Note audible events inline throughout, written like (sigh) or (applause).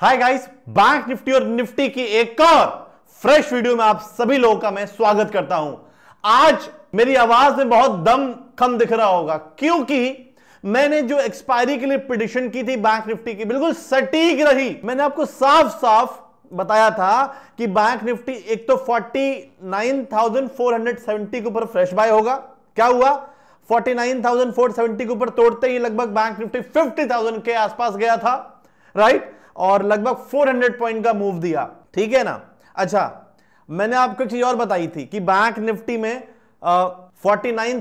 हाय guys bank Nifty और Nifty की एक और फ्रेश वीडियो में आप सभी लोगों का मैं स्वागत करता हूं आज मेरी आवाज में बहुत दम कम दिख रहा होगा क्योंकि मैंने जो एक्सपायरी के लिए प्रिडिक्शन की थी बैंक निफ्टी की बिल्कुल सटीक रही मैंने आपको साफ साफ बताया था कि बैंक निफ्टी एक तो 49,470 के ऊपर फ्रेश बाय होगा क्या हुआ 49,470 के ऊपर तोड़ते ही लगभग बैंक निफ्टी 50,000 के आसपास गया था राइट और लगभग 400 पॉइंट का मूव दिया ठीक है ना अच्छा मैंने आपको एक चीज और बताई थी कि बैंक निफ्टी में फोर्टी नाइन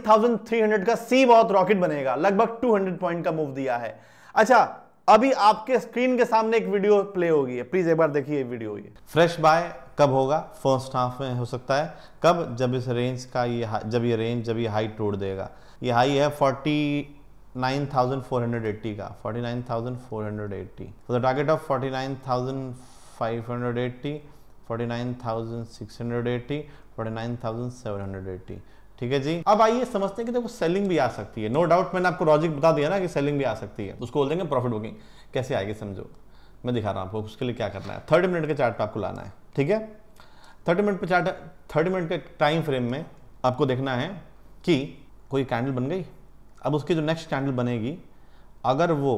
का सी बहुत रॉकेट बनेगा लगभग टू पॉइंट का मूव दिया है अच्छा अभी आपके स्क्रीन के सामने एक वीडियो प्ले होगी प्लीज एक बार देखिए वीडियो ये फ्रेश बाय कब होगा फर्स्ट हाफ में हो सकता है कब जब इस रेंज का ये जब ये रेंज जब ये हाई तोड़ देगा ये हाई है फोर्टी 49,480 का 49480 फॉर द टारगेट ऑफ 49580 49680 49780 ठीक है जी अब आइए समझते हैं कि देखो सेलिंग भी आ सकती है नो no डाउट मैंने आपको लॉजिक बता दिया ना कि सेलिंग भी आ सकती है उसको बोल देंगे प्रॉफिट बुकिंग कैसे आएगी समझो मैं दिखा रहा हूँ आपको उसके लिए क्या करना है थर्टी मिनट के चार्ट पे आपको लाना है ठीक है थर्टी मिनट पे चार्ट थर्टी मिनट के टाइम फ्रेम में आपको देखना है कि कोई कैंडल बन गई अब उसकी जो नेक्स्ट कैंडल बनेगी अगर वो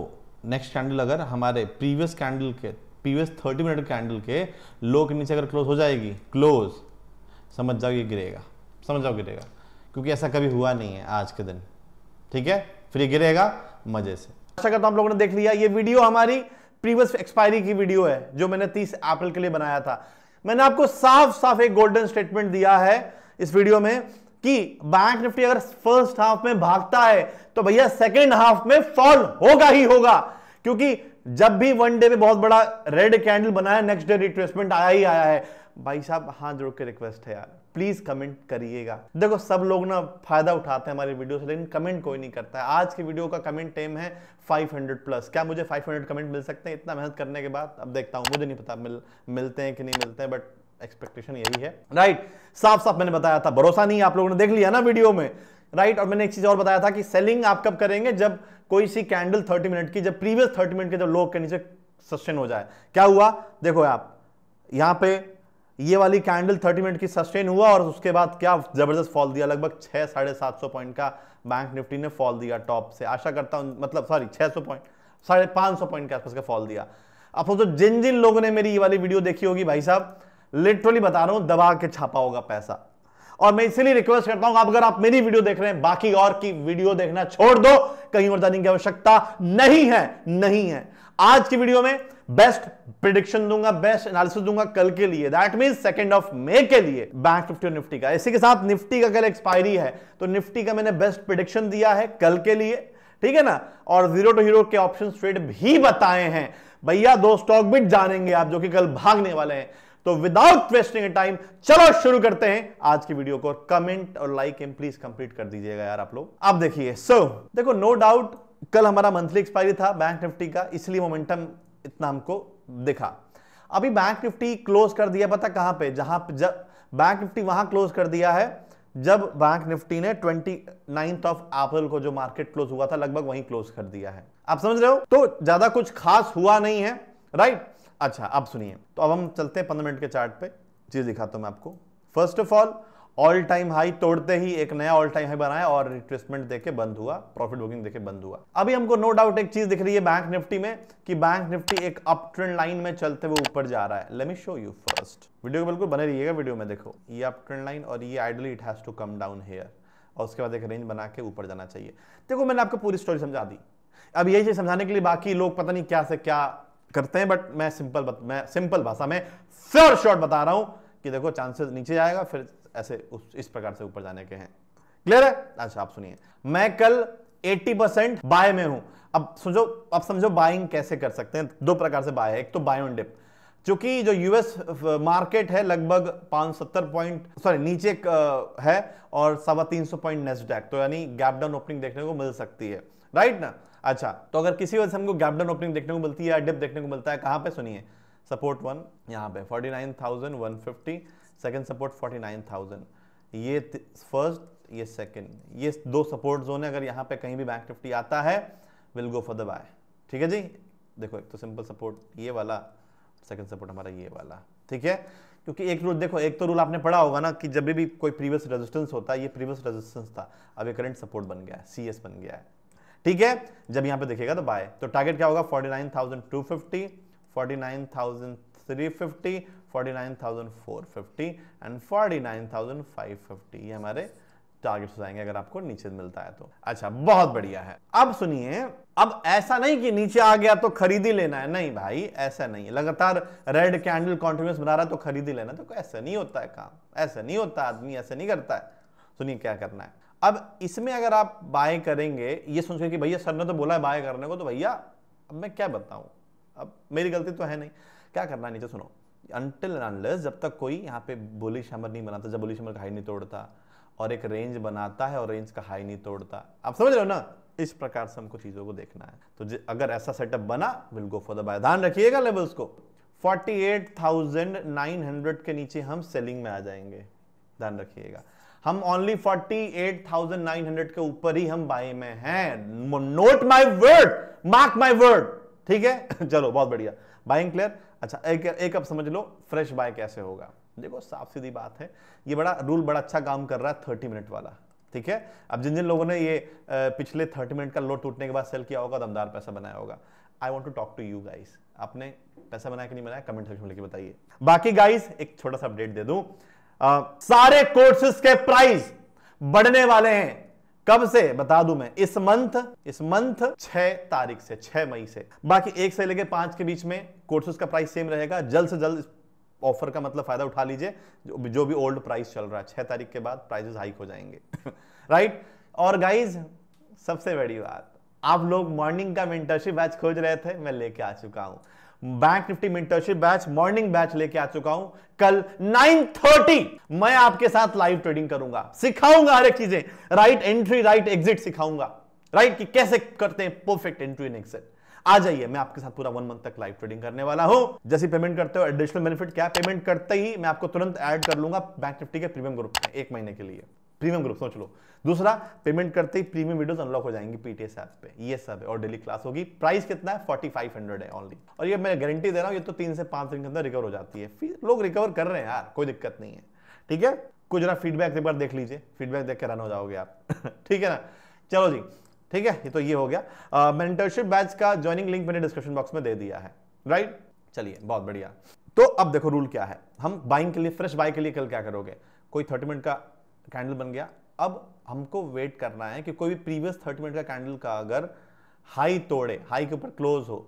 नेक्स्ट कैंडल अगर हमारे प्रीवियस कैंडल के प्रीवियस थर्टी मिनट कैंडल के लो के नीचे अगर क्लोज हो जाएगी क्लोज समझ जाओ ये गिरेगा समझ जाओ गिरेगा क्योंकि ऐसा कभी हुआ नहीं है आज के दिन ठीक है फिर ये गिरेगा मजे से अच्छा करता हूँ आप लोगों ने देख लिया ये वीडियो हमारी प्रीवियस एक्सपायरी की वीडियो है जो मैंने तीस अप्रैल के लिए बनाया था मैंने आपको साफ साफ एक गोल्डन स्टेटमेंट दिया है इस वीडियो में कि बैंक निफ्टी अगर फर्स्ट हाफ में भागता है तो भैया सेकेंड हाफ में फॉल होगा ही होगा क्योंकि जब भी वन डे में बहुत बड़ा रेड कैंडल बनाया नेक्स्ट डे रिट्रेसमेंट आया ही आया है भाई साहब हाथ जोड़ के रिक्वेस्ट है यार प्लीज कमेंट करिएगा देखो सब लोग ना फायदा उठाते हैं हमारी वीडियो से लेकिन कमेंट कोई नहीं करता है आज की वीडियो का कमेंट टेम है 500 प्लस क्या मुझे 500 कमेंट मिल सकते हैं इतना मेहनत करने के बाद अब देखता हूँ मुझे नहीं पता मिल मिलते हैं कि नहीं मिलते हैं बट एक्सपेक्टेशन यही है राइट साफ साफ मैंने बताया था भरोसा नहीं आप लोगों ने देख लिया ना वीडियो में राइट और मैंने एक चीज और बताया था कि सेलिंग आप कब करेंगे जब कोई सी कैंडल थर्टी मिनट की जब प्रीवियस थर्टी मिनट के जब लोग के नीचे सस्टेन हो जाए क्या हुआ देखो आप यहां पे ये वाली कैंडल 30 मिनट की सस्टेन हुआ और उसके बाद क्या जबरदस्त फॉल दिया लगभग छह साढ़े सात सौ पॉइंट का बैंक निफ्टी ने फॉल दिया टॉप से आशा करता हूं मतलब सॉरी छह सौ पॉइंट साढ़े पांच सौ पॉइंट के आसपास का फॉल दिया आप तो जिन जिन लोगों ने मेरी ये वाली वीडियो देखी होगी भाई साहब लिटरली बता रहा हूं दबा के छापा होगा पैसा और मैं इसीलिए रिक्वेस्ट करता हूं अगर आप मेरी वीडियो देख रहे हैं बाकी और की वीडियो देखना छोड़ दो कहीं और जाने की आवश्यकता नहीं है नहीं है आज की वीडियो में बेस्ट प्रिडिक्शन दूंगा बेस्ट एनालिसिस दूंगा कल के लिए that mean second of May के लिए बैंक निफ्टी और निफ्टी का इसी के साथ निफ्टी का कल एक्सपायरी है तो निफ्टी का मैंने बेस्ट प्रिडिक्शन दिया है कल के लिए ठीक है ना और जीरो टू हीरो के ऑप्शन ट्रेड भी बताए हैं भैया दो स्टॉक भी जानेंगे आप जो कि कल भागने वाले हैं तो विदाउट वेस्टिंग टाइम चलो शुरू करते हैं आज की वीडियो को कमेंट और लाइक एम प्लीज कंप्लीट कर दीजिएगा यार आप लोग आप देखिए सो so, देखो नो no डाउट कल हमारा मंथली एक्सपायरी था बैंक निफ्टी का इसलिए मोमेंटम इतना हमको दिखा अभी बैंक निफ्टी क्लोज कर दिया पता कहां पे जहां जब बैंक निफ्टी वहां क्लोज कर दिया है जब बैंक निफ्टी ने ट्वेंटी नाइन्थ ऑफ अप्रैल को जो मार्केट क्लोज हुआ था लगभग वहीं क्लोज कर दिया है आप समझ रहे हो तो ज्यादा कुछ खास हुआ नहीं है राइट अच्छा अब सुनिए तो अब हम चलते हैं पंद्रह मिनट के चार्ट पे चीज़ दिखाता हूं मैं आपको first of all all time high तोड़ते ही एक नया ऑल टाइम हाई बनाया और रिट्रेसमेंट देके बंद हुआ प्रॉफिट बुकिंग देके बंद हुआ अभी हमको नो डाउट एक चीज दिख रही है बैंक निफ्टी में कि बैंक निफ्टी एक अप ट्रेंड लाइन में चलते हुए ऊपर जा रहा है let me show you first video को बिल्कुल बने रहिएगा वीडियो में देखो ये अप ट्रेंड लाइन और ये ideally it has to come down here और उसके बाद एक रेंज बना के ऊपर जाना चाहिए देखो मैंने आपको पूरी स्टोरी समझा दी अब यही चीज समझाने के लिए बाकी लोग पता नहीं क्या से क्या करते हैं बट मैं सिंपल बत, मैं सिंपल भाषा में फ्योर शॉर्ट बता रहा हूं कि देखो चांसेस नीचे जाएगा फिर ऐसे उस, इस प्रकार से ऊपर जाने के हैं क्लियर है अच्छा आप सुनिए मैं कल 80 परसेंट बाय में हूं अब समझो अब समझो बाइंग कैसे कर सकते हैं दो प्रकार से बाय है एक तो बाय ऑन डिप चूंकि जो यूएस मार्केट है लगभग पांच पॉइंट सॉरी नीचे है और सवा तीन सौ पॉइंट नेस्टैक तो यानी गैप डाउन ओपनिंग देखने को मिल सकती है राइट ना अच्छा तो अगर किसी वजह से हमको गैप डाउन ओपनिंग देखने को मिलती है डिप देखने को मिलता है कहाँ पे सुनिए सपोर्ट वन यहाँ पे 49,150 सेकेंड सपोर्ट 49,000 ये फर्स्ट ये सेकेंड ये दो सपोर्ट जोन है अगर यहाँ पे कहीं भी बैंक निफ्टी आता है will go for the buy ठीक है जी देखो एक तो सिंपल सपोर्ट ये वाला सेकेंड सपोर्ट हमारा ये वाला ठीक है क्योंकि एक रूल देखो एक तो रूल आपने पढ़ा होगा ना कि जब भी कोई प्रीवियस रेजिस्टेंस होता है ये प्रीवियस रेजिस्टेंस था अब ये करंट सपोर्ट बन गया है सी बन गया है ठीक है जब यहाँ पे देखिएगा तो बाय तो टारगेट क्या होगा forty nine thousand two fifty forty nine thousand three fifty forty nine thousand four fifty and forty nine thousand five fifty ये हमारे टारगेट्स हो जाएंगे अगर आपको नीचे मिलता है तो अच्छा बहुत बढ़िया है अब सुनिए अब ऐसा नहीं कि नीचे आ गया तो खरीद ही लेना है नहीं भाई ऐसा नहीं है लगातार रेड कैंडल कॉन्टिन्यूस बना रहा है तो खरीद ही लेना तो ऐसा नहीं होता है काम ऐसा नहीं होता आदमी ऐसा नहीं करता है सुनिए क्या करना है अब इसमें अगर आप बाय करेंगे ये सोच कि भैया सर ने तो बोला है बाय करने को तो भैया अब मैं क्या बताऊं अब मेरी गलती तो है नहीं क्या करना नीचे सुनो अनटिल अनलेस जब तक कोई यहाँ पे बोली हमर नहीं बनाता जब बोलिश हमर हाई नहीं तोड़ता और एक रेंज बनाता है और रेंज का हाई नहीं तोड़ता आप समझ रहे हो ना इस प्रकार से हमको चीज़ों को देखना है तो अगर ऐसा सेटअप बना will go for the buy ध्यान रखिएगा लेवल्स को 48,900 के नीचे हम सेलिंग में आ जाएंगे ध्यान रखिएगा हम ओनली 48,900 के ऊपर ही हम बाय में हैं note my word mark my word ठीक है (laughs) चलो बहुत बढ़िया बाइंग क्लियर अच्छा एक एक अब समझ लो फ्रेश बाय कैसे होगा देखो साफ सीधी बात है ये बड़ा रूल बड़ा अच्छा काम कर रहा है थर्टी मिनट वाला ठीक है अब जिन जिन लोगों ने ये पिछले थर्टी मिनट का लोड टूटने के बाद सेल किया होगा तो दमदार पैसा बनाया होगा I want to talk to you guys आपने पैसा बनाया कि नहीं बनाया कमेंट सेक्शन में लिखे बताइए बाकी गाइस एक छोटा सा अपडेट दे दूं आ, सारे कोर्सेज के प्राइस बढ़ने वाले हैं कब से बता दूं मैं इस मंथ इस मंथ छह तारीख से छह मई से बाकी एक से लेकर पांच के बीच में कोर्सेज का प्राइस सेम रहेगा जल्द से जल्द ऑफर का मतलब फायदा उठा लीजिए जो, जो भी ओल्ड प्राइस चल रहा है छह तारीख के बाद प्राइजेस हाइक हो जाएंगे राइट (laughs) और गाइज सबसे बड़ी बात आप लोग मॉर्निंग का मेंटरशिप बैच खोज रहे थे मैं लेके आ चुका हूं bank Nifty mentorship batch morning batch लेके आ चुका हूं कल 9:30 मैं आपके साथ लाइव ट्रेडिंग करूंगा सिखाऊंगा हर एक चीजें राइट एंट्री राइट एग्जिट सिखाऊंगा राइट कि कैसे करते हैं परफेक्ट एंट्री एंड एग्जिट आ जाइए मैं आपके साथ पूरा वन मंथ तक लाइव ट्रेडिंग करने वाला हूं जैसे पेमेंट करते हो एडिशनल बेनिफिट क्या पेमेंट करते ही मैं आपको तुरंत ऐड कर लूंगा बैंक निफ्टी के प्रीमियम ग्रुप में एक महीने के लिए प्रीमियम ग्रुप सोच लो दूसरा पेमेंट करते ही प्रीमियम वीडियोस अनलॉक हो जाएंगे पीटीएस ऐप पे ये सब है और डेली क्लास होगी प्राइस कितना है फोर्टी फाइव हंड्रेड है ऑनली और ये मैं गारंटी दे रहा हूँ ये तो तीन से पांच दिन के अंदर रिकवर हो जाती है फिर लोग रिकवर कर रहे हैं यार कोई दिक्कत नहीं है ठीक है कुछ जरा फीडबैक एक बार देख लीजिए फीडबैक देख के रन हो जाओगे आप (laughs) ठीक है ना चलो जी ठीक है ये तो ये हो गया मेंटरशिप बैच का ज्वाइनिंग लिंक मैंने डिस्क्रिप्शन बॉक्स में दे दिया है राइट चलिए बहुत बढ़िया तो अब देखो रूल क्या है हम बाइंग के लिए फ्रेश बाइंग के लिए कल क्या करोगे कोई थर्टी मिनट का कैंडल बन गया अब हमको वेट करना है कि कोई भी प्रीवियस थर्टी मिनट का कैंडल का अगर हाई तोड़े हाई के ऊपर क्लोज हो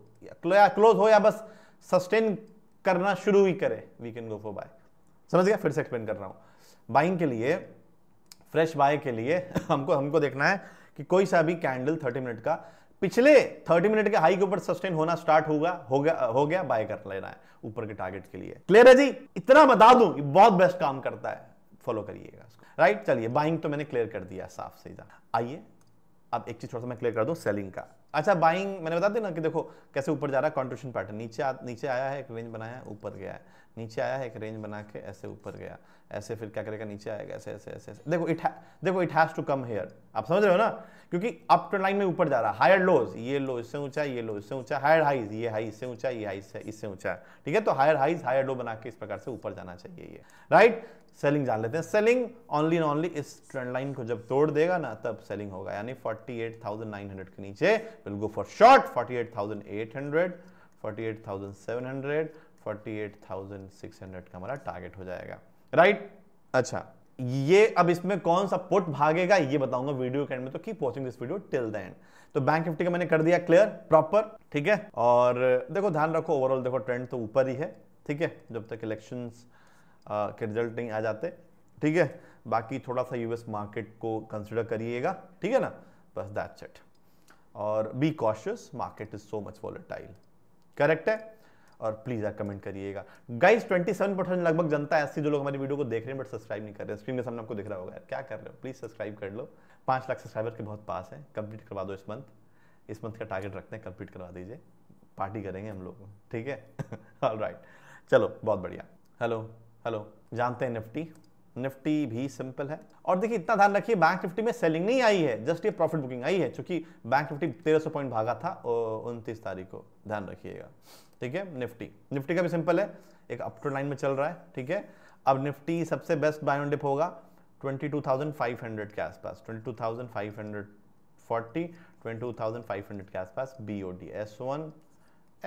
या क्लोज हो या बस सस्टेन करना शुरू ही करे we can go for buy समझ गया फिर से एक्सप्लेन कर रहा हूं बाइंग के लिए फ्रेश बाय के लिए (laughs) हमको हमको देखना है कि कोई सा भी कैंडल 30 मिनट का पिछले 30 मिनट के हाई के ऊपर सस्टेन होना स्टार्ट होगा हो गया हो गया बाय कर लेना है ऊपर के टारगेट के लिए क्लियर है जी इतना बता दूं बहुत बेस्ट काम करता है फॉलो करिएगा इसको राइट चलिए बाइंग तो मैंने क्लियर कर दिया साफ सही आइए अब एक चीज थोड़ा तो सा मैं क्लियर कर दूं सेलिंग का अच्छा बाइंग मैंने बता देना कि देखो कैसे ऊपर जा रहा है कॉन्ट्रीब्यूशन पैटर्न नीचे आ, नीचे आया है एक रेंज बनाया ऊपर गया है नीचे आया है एक रेंज बना के ऐसे ऊपर गया ऐसे फिर क्या करेगा नीचे आएगा ऐसे ऐसे ऐसे, ऐसे। देखो इट देखो it has to come here आप समझ रहे हो ना क्योंकि अप ट्रेंड लाइन में ऊपर जा रहा है हायर लोज ये लो इससे ऊंचा ये लो इससे ऊंचा हायर हाइज ये हाई इससे ऊंचा ये हाई इससे ऊंचा ठीक है तो हायर हाइज हायर लो बना के इस प्रकार से ऊपर जाना चाहिए ये राइट सेलिंग जान लेते हैं सेलिंग ऑनली एंड ऑनली इस ट्रेंड लाइन को जब तोड़ देगा ना तब सेलिंग होगा यानी 48,900 के नीचे विल गो फॉर शॉर्ट 48,800 48,700 48,600 का हमारा टारगेट हो जाएगा राइट right? अच्छा ये अब इसमें कौन सा पुट भागेगा ये बताऊंगा वीडियो के एंड में तो keep watching this video till the end तो बैंक निफ्टी का मैंने कर दिया क्लियर प्रॉपर ठीक है और देखो ध्यान रखो ओवरऑल देखो ट्रेंड तो ऊपर ही है ठीक है जब तक इलेक्शंस के रिजल्ट नहीं आ जाते ठीक है बाकी थोड़ा सा यूएस मार्केट को कंसिडर करिएगा ठीक है ना बस दैट्स इट और be cautious market is so much volatile correct है और प्लीज़ आप कमेंट करिएगा गाइस 27 परसेंट लगभग जनता ऐसी जो लोग हमारी वीडियो को देख रहे हैं बट सब्सक्राइब नहीं कर रहे स्क्रीन के सामने आपको दिख रहा होगा क्या कर रहे हो प्लीज़ सब्सक्राइब कर लो पाँच लाख सब्सक्राइबर के बहुत पास है कंप्लीट करवा दो इस मंथ इस मंथ का टारगेट रखते हैं कंप्लीट करवा दीजिए पार्टी करेंगे हम लोग ठीक है ऑल (laughs) राइट चलो बहुत बढ़िया हेलो हेलो जानते हैं निफ्टी निफ्टी भी सिंपल है और देखिए इतना ध्यान रखिए बैंक निफ्टी में सेलिंग नहीं आई है जस्ट ये प्रॉफिट बुकिंग आई है क्योंकि बैंक निफ्टी 1300 पॉइंट भागा था उनतीस तारीख को ध्यान रखिएगा ठीक है निफ्टी निफ्टी का भी सिंपल है एक अप लाइन में चल रहा है ठीक है अब निफ्टी सबसे बेस्ट बाय डिप होगा ट्वेंटी के आसपास ट्वेंटी टू के आसपास B O D S one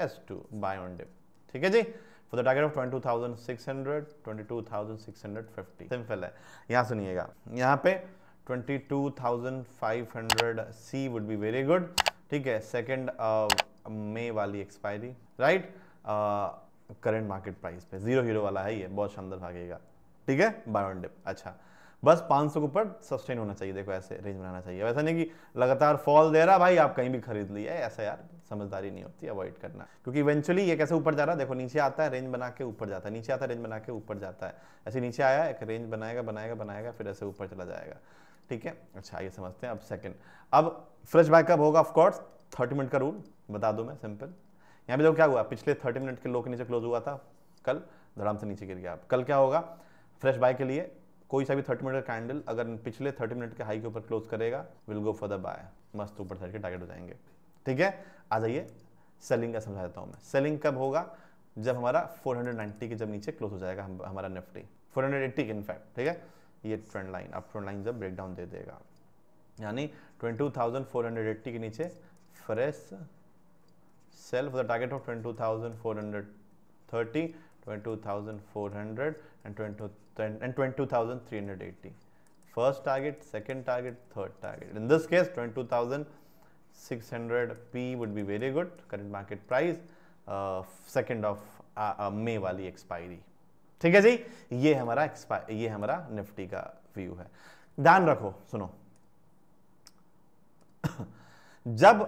S two buy dip ठीक है जी for the target of twenty thousand six hundred twenty two thousand six hundred fifty simple है यहाँ सुनिएगा यहाँ पे twenty two thousand five hundred C would be very good ठीक है सेकेंड मे uh, वाली expiry right current market price पे zero hero वाला है ये बहुत शानदार भागेगा ठीक है बायोन डिप अच्छा बस 500 के ऊपर सस्टेन होना चाहिए देखो ऐसे रेंज बनाना चाहिए वैसा नहीं कि लगातार फॉल दे रहा भाई आप कहीं भी खरीद लिया ऐसा यार समझदारी नहीं होती अवॉइड करना क्योंकि इवेंचुअली ये कैसे ऊपर जा रहा है देखो नीचे आता है रेंज बना के ऊपर जाता है नीचे आता है रेंज बना के ऊपर जाता है ऐसे नीचे आया एक रेंज बनाएगा बनाएगा बनाएगा फिर ऐसे ऊपर चला जाएगा ठीक है अच्छा ये समझते हैं अब सेकेंड अब फ्रेश बाय कब होगा ऑफकोर्स थर्टी मिनट का रूल बता दूँ मैं सिंपल यहाँ पे देखो क्या हुआ पिछले थर्टी मिनट के लोग नीचे क्लोज हुआ था कल धड़ाम से नीचे गिर गया अब कल क्या होगा फ्रेश बाय के लिए कोई सा भी थर्टी मिनट का कैंडल अगर पिछले थर्टी मिनट के हाई के ऊपर क्लोज करेगा will go for the buy मस्त ऊपर साइड के टारगेट हो जाएंगे ठीक है आ जाइए सेलिंग का समझा देता हूँ मैं सेलिंग कब होगा जब हमारा 490 के जब नीचे क्लोज हो जाएगा हम हमारा निफ्टी 480 के इनफैक्ट ठीक है ये ट्रेंड लाइन आप ट्रेंड लाइन जब ब्रेक डाउन दे देगा यानी 22,480 के नीचे fresh sell for the target of 22,430 22,400 and twenty and 22,380. First target, second target, third target. In this case, 22,600p would be very good, current market price, uh, second of uh, May वाली expiry ठीक है जी ये हमारा ये हमारा Nifty का view है ध्यान रखो सुनो जब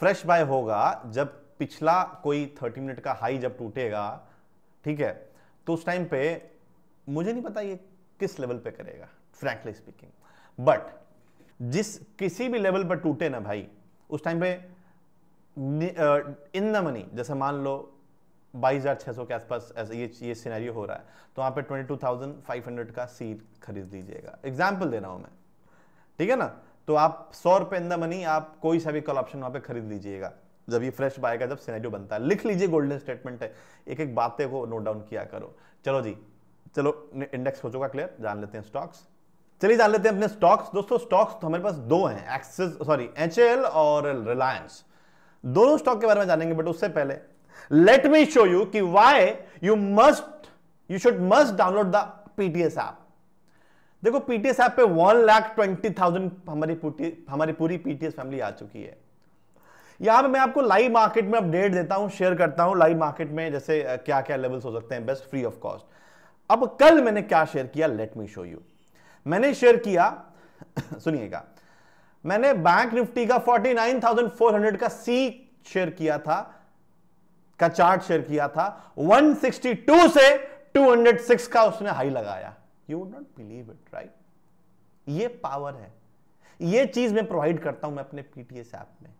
फ्रेश बाय होगा जब पिछला कोई 30 मिनट का हाई जब टूटेगा ठीक है तो उस टाइम पे मुझे नहीं पता ये किस लेवल पे करेगा फ्रैंकली स्पीकिंग बट जिस किसी भी लेवल पर टूटे ना भाई उस टाइम पे इन द मनी जैसे मान लो बाईस हज़ार छः सौ के आसपास ये ये सिनेरियो हो रहा है तो वहाँ पे twenty two thousand five hundred का सीट खरीद लीजिएगा एग्जाम्पल दे रहा हूँ मैं ठीक है ना तो आप सौ रुपये इन द मनी आप कोई सा भी कॉल ऑप्शन वहाँ पे खरीद लीजिएगा जब ये फ्रेश बाय का जब सिनेरियो बनता है लिख लीजिए गोल्डन स्टेटमेंट है एक एक बातें को नोट डाउन किया करो चलो जी चलो इंडेक्स हो चुका क्लियर जान लेते हैं स्टॉक्स चलिए जान लेते हैं अपने स्टॉक्स दोस्तों स्टॉक्स तो हमारे पास दो हैं एक्सेस सॉरी एच और रिलायंस दोनों स्टॉक के बारे में जानेंगे बट उससे पहले लेट मी शो यू कि why you must you should must download the PTS app देखो पीटीएस ऐप पे वन लाख ट्वेंटी थाउजेंड हमारी हमारी पूरी पीटीएस फैमिली आ चुकी है यहां पे मैं आपको लाइव मार्केट में अपडेट देता हूं शेयर करता हूं लाइव मार्केट में जैसे क्या क्या लेवल्स हो सकते हैं बेस्ट फ्री ऑफ कॉस्ट अब कल मैंने क्या शेयर किया लेट मी शो यू मैंने शेयर किया (coughs) सुनिएगा मैंने बैंक निफ्टी का 49,400 का सी शेयर किया था का चार्ट शेयर किया था 162 से 206 का उसने हाई लगाया you would not believe it right ये पावर है ये चीज मैं प्रोवाइड करता हूं मैं अपने पीटीएस ऐप में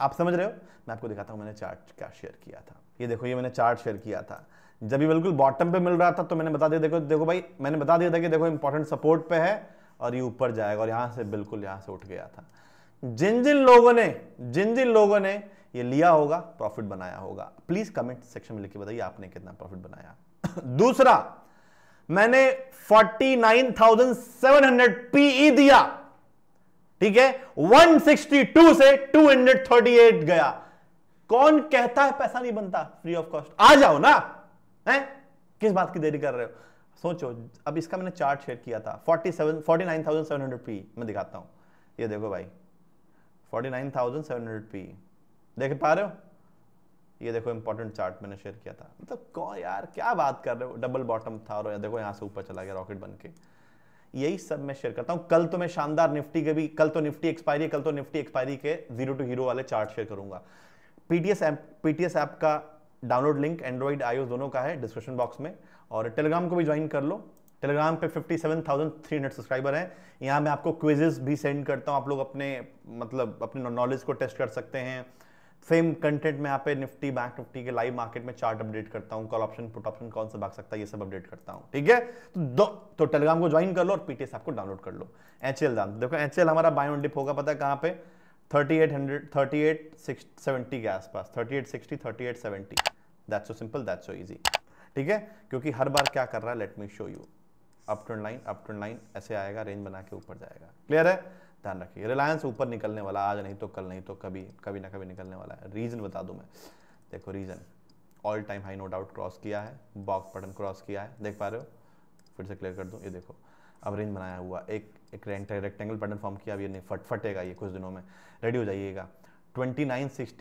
आप समझ रहे हो मैं आपको दिखाता हूँ मैंने चार्ट क्या शेयर किया था ये देखो ये मैंने चार्ट शेयर किया था जब भी बिल्कुल बॉटम पे मिल रहा था तो मैंने बता दिया देखो देखो भाई मैंने बता दिया था कि देखो इंपॉर्टेंट सपोर्ट पे है और ये ऊपर जाएगा और यहाँ से बिल्कुल यहाँ से उठ गया था जिन जिन लोगों ने जिन जिन लोगों ने ये लिया होगा प्रॉफिट बनाया होगा प्लीज कमेंट सेक्शन में लिख के बताइए आपने कितना प्रॉफिट बनाया (coughs) दूसरा मैंने 49,700 पीई e दिया ठीक है 162 से 238 गया कौन कहता है पैसा नहीं बनता फ्री ऑफ कॉस्ट आ जाओ ना है किस बात की देरी कर रहे हो सोचो अब इसका मैंने चार्ट शेयर किया था 47 49,700 पी मैं दिखाता हूं ये देखो भाई 49,700 पी देख पा रहे हो ये देखो इंपॉर्टेंट चार्ट मैंने शेयर किया था मतलब कौन यार क्या बात कर रहे हो डबल बॉटम था और देखो यहां से ऊपर चला गया रॉकेट बन के यही सब मैं शेयर करता हूँ कल तो मैं शानदार निफ्टी के भी कल तो निफ्टी एक्सपायरी कल तो निफ्टी एक्सपायरी के जीरो टू हीरो वाले चार्ट शेयर करूंगा पीटीएस ऐप पीटीएस ऐप का डाउनलोड लिंक एंड्रॉइड आईओ दोनों का है डिस्क्रिप्शन बॉक्स में और टेलीग्राम को भी ज्वाइन कर लो टेलीग्राम पे 57,300 सब्सक्राइबर हैं यहाँ मैं आपको क्विजेस भी सेंड करता हूँ आप लोग अपने मतलब अपने नॉलेज को टेस्ट कर सकते हैं सेम कंटेंट में यहाँ पे निफ्टी बैंक निफ्टी के लाइव मार्केट में चार्ट अपडेट करता हूँ कॉल ऑप्शन पुट ऑप्शन कौन सा भाग सकता है ये सब अपडेट करता हूँ ठीक है तो दो तो टेलीग्राम को ज्वाइन कर लो और पीटीएस आपको डाउनलोड कर लो एच एल दाम देखो एच एल हमारा बायो डिप होगा पता है कहाँ पे thirty eight hundred thirty eight six seventy के आसपास thirty eight sixty thirty eight seventy that's so simple that's so easy ठीक है क्योंकि हर बार क्या कर रहा है let me show you up trend line up trend line ऐसे आएगा रेंज बना के ऊपर जाएगा क्लियर है ध्यान रखिए रिलायंस ऊपर निकलने वाला आज नहीं तो कल नहीं तो कभी कभी ना कभी निकलने वाला है रीज़न बता दूं मैं देखो reason all time high no doubt cross किया है बॉक्स बटन क्रॉस किया है देख पा रहे हो फिर से क्लियर कर दू ये देखो अब रेंज बनाया हुआ एक एक रेक्टेंगल पैटर्न फॉर्म किया अब ये नहीं फट फटेगा ये कुछ दिनों में रेडी हो जाइएगा ट्वेंटी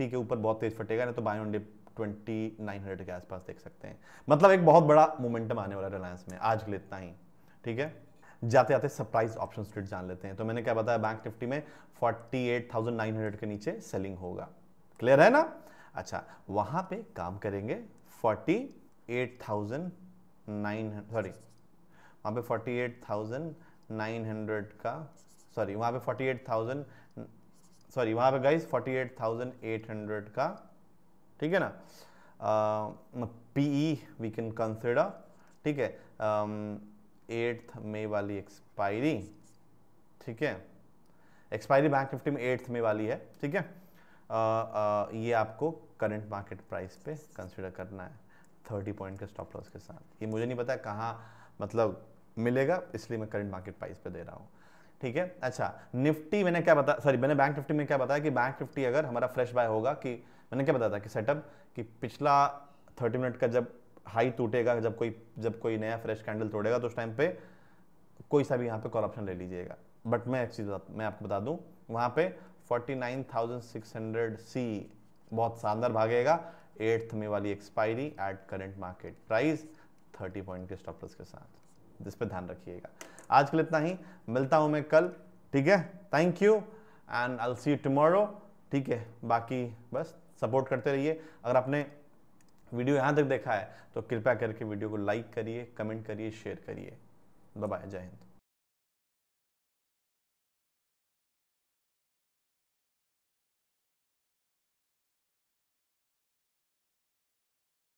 के ऊपर बहुत तेज फटेगा नहीं तो बाय ऑन डे के आसपास देख सकते हैं मतलब एक बहुत बड़ा मोमेंटम आने वाला है रिलायंस में आज के लिए इतना ही ठीक है जाते जाते सरप्राइज ऑप्शन स्ट्रीट जान लेते हैं तो मैंने क्या बताया बैंक निफ्टी में 48,900 के नीचे सेलिंग होगा क्लियर है ना अच्छा वहां पे काम करेंगे 48,900 सॉरी वहां पे 48,900 का सॉरी वहां पे 48,000 सॉरी वहां पे गाइस 48,800 का ठीक है ना पीई वी कैन कंसिडर ठीक है um, एट्थ मई वाली एक्सपायरी ठीक है एक्सपायरी बैंक निफ्टी में एट्थ मई वाली है ठीक है ये आपको करंट मार्केट प्राइस पे कंसिडर करना है थर्टी पॉइंट के स्टॉप लॉस के साथ ये मुझे नहीं पता कहाँ मतलब मिलेगा इसलिए मैं करंट मार्केट प्राइस पे दे रहा हूँ ठीक है अच्छा निफ्टी मैंने क्या बताया सॉरी मैंने बैंक निफ्टी में क्या बताया कि बैंक निफ्टी अगर हमारा फ्रेश बाय होगा कि मैंने क्या बताया था कि सेटअप कि पिछला थर्टी मिनट का जब हाई टूटेगा जब कोई जब कोई नया फ्रेश कैंडल तोड़ेगा तो उस टाइम पे कोई सा भी यहाँ पे कॉल ऑप्शन ले लीजिएगा बट मैं एक चीज़ मैं आपको बता दूँ वहाँ पे 49,600 सी बहुत शानदार भागेगा एट्थ में वाली expiry at current market price 30 point के स्टॉपर्स के साथ जिस पर ध्यान रखिएगा आज के लिए इतना ही मिलता हूँ मैं कल ठीक है thank you and I see tomorrow ठीक है बाकी बस सपोर्ट करते रहिए अगर आपने वीडियो यहाँ तक देखा है तो कृपया करके वीडियो को लाइक करिए कमेंट करिए शेयर करिए बाय जय हिंद